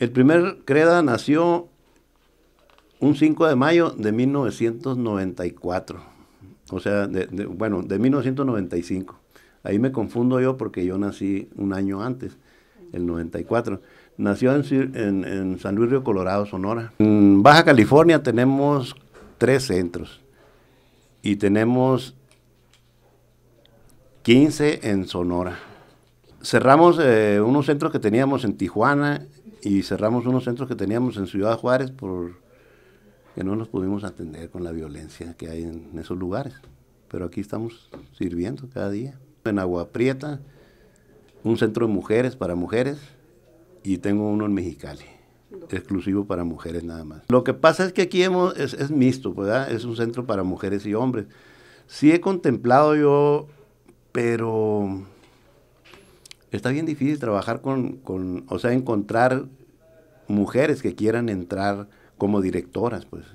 El primer Creda nació un 5 de mayo de 1994. O sea, bueno, de 1995. Ahí me confundo yo porque yo nací un año antes, el 94. Nació en, San Luis Río Colorado, Sonora. En Baja California tenemos tres centros y tenemos 15 en Sonora. Cerramos eh, unos centros que teníamos en Tijuana, y cerramos unos centros que teníamos en Ciudad Juárez por que no nos pudimos atender con la violencia que hay en esos lugares. Pero aquí estamos sirviendo cada día. En Agua Prieta, un centro de mujeres para mujeres y tengo uno en Mexicali, exclusivo para mujeres nada más. Lo que pasa es que aquí hemos, es, mixto, pues, ¿verdad? Es un centro para mujeres y hombres. Sí he contemplado yo, pero está bien difícil trabajar con, con o sea, encontrar mujeres que quieran entrar como directoras, pues.